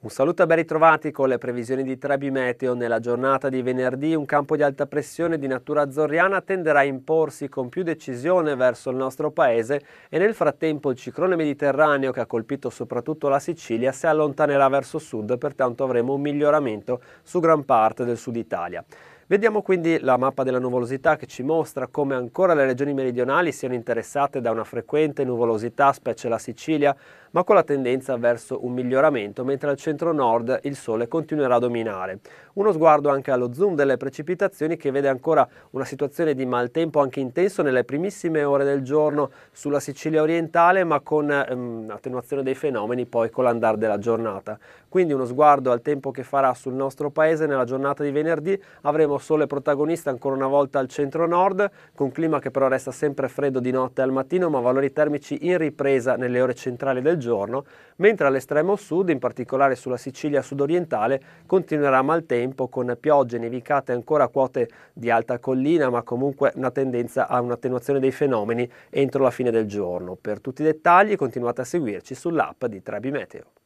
Un saluto e ben ritrovati con le previsioni di Trebi Meteo. Nella giornata di venerdì un campo di alta pressione di natura azzorriana tenderà a imporsi con più decisione verso il nostro paese e nel frattempo il ciclone mediterraneo che ha colpito soprattutto la Sicilia si allontanerà verso sud, pertanto avremo un miglioramento su gran parte del sud Italia. Vediamo quindi la mappa della nuvolosità che ci mostra come ancora le regioni meridionali siano interessate da una frequente nuvolosità, specie la Sicilia, ma con la tendenza verso un miglioramento, mentre al centro-nord il sole continuerà a dominare. Uno sguardo anche allo zoom delle precipitazioni che vede ancora una situazione di maltempo anche intenso nelle primissime ore del giorno sulla Sicilia orientale, ma con ehm, attenuazione dei fenomeni poi con l'andare della giornata. Quindi uno sguardo al tempo che farà sul nostro paese nella giornata di venerdì avremo sole protagonista ancora una volta al centro-nord, con clima che però resta sempre freddo di notte al mattino, ma valori termici in ripresa nelle ore centrali del giorno, mentre all'estremo sud, in particolare sulla Sicilia sudorientale, continuerà maltempo con piogge, nevicate ancora a quote di alta collina, ma comunque una tendenza a un'attenuazione dei fenomeni entro la fine del giorno. Per tutti i dettagli continuate a seguirci sull'app di Trebi Meteo.